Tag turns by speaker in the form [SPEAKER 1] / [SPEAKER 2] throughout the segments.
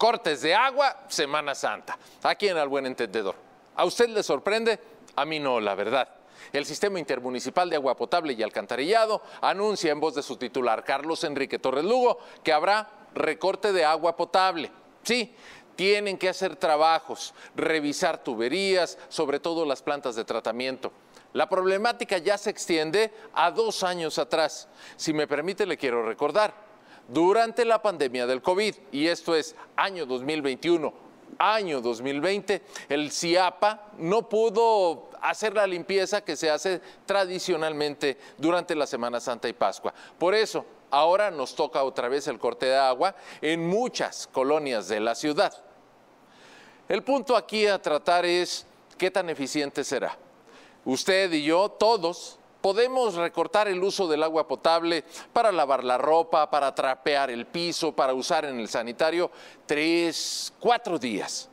[SPEAKER 1] cortes de agua, Semana Santa. Aquí en Al Buen Entendedor. A usted le sorprende, a mí no, la verdad. El Sistema Intermunicipal de Agua Potable y Alcantarillado anuncia en voz de su titular, Carlos Enrique Torres Lugo, que habrá recorte de agua potable. Sí, tienen que hacer trabajos, revisar tuberías, sobre todo las plantas de tratamiento. La problemática ya se extiende a dos años atrás. Si me permite, le quiero recordar durante la pandemia del COVID, y esto es año 2021, año 2020, el CIAPA no pudo hacer la limpieza que se hace tradicionalmente durante la Semana Santa y Pascua. Por eso, ahora nos toca otra vez el corte de agua en muchas colonias de la ciudad. El punto aquí a tratar es qué tan eficiente será. Usted y yo, todos, Podemos recortar el uso del agua potable para lavar la ropa, para trapear el piso, para usar en el sanitario tres, cuatro días.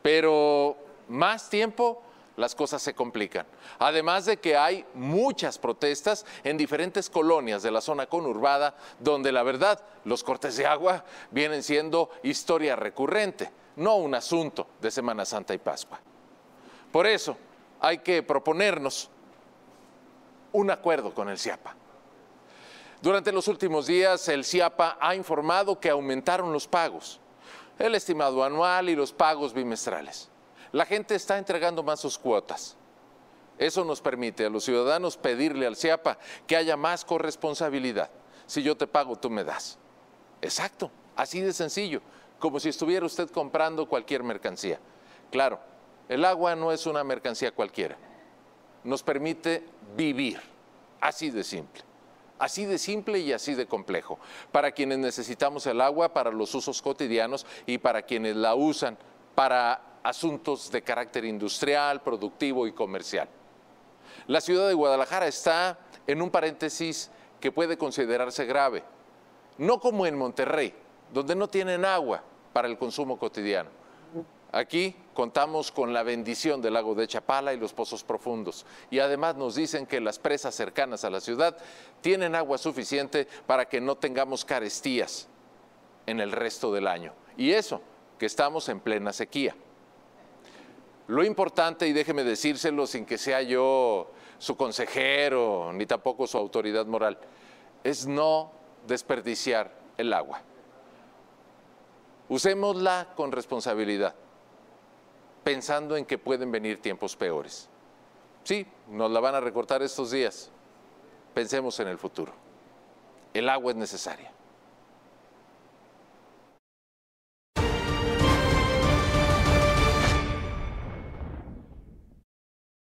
[SPEAKER 1] Pero más tiempo las cosas se complican. Además de que hay muchas protestas en diferentes colonias de la zona conurbada, donde la verdad los cortes de agua vienen siendo historia recurrente, no un asunto de Semana Santa y Pascua. Por eso hay que proponernos un acuerdo con el CIAPA. Durante los últimos días, el CIAPA ha informado que aumentaron los pagos, el estimado anual y los pagos bimestrales. La gente está entregando más sus cuotas. Eso nos permite a los ciudadanos pedirle al CIAPA que haya más corresponsabilidad. Si yo te pago, tú me das. Exacto, así de sencillo, como si estuviera usted comprando cualquier mercancía. Claro, el agua no es una mercancía cualquiera nos permite vivir. Así de simple. Así de simple y así de complejo. Para quienes necesitamos el agua, para los usos cotidianos y para quienes la usan para asuntos de carácter industrial, productivo y comercial. La ciudad de Guadalajara está en un paréntesis que puede considerarse grave. No como en Monterrey, donde no tienen agua para el consumo cotidiano Aquí contamos con la bendición del lago de Chapala y los pozos profundos. Y además nos dicen que las presas cercanas a la ciudad tienen agua suficiente para que no tengamos carestías en el resto del año. Y eso, que estamos en plena sequía. Lo importante, y déjeme decírselo sin que sea yo su consejero ni tampoco su autoridad moral, es no desperdiciar el agua. Usémosla con responsabilidad pensando en que pueden venir tiempos peores. Sí, nos la van a recortar estos días. Pensemos en el futuro. El agua es necesaria.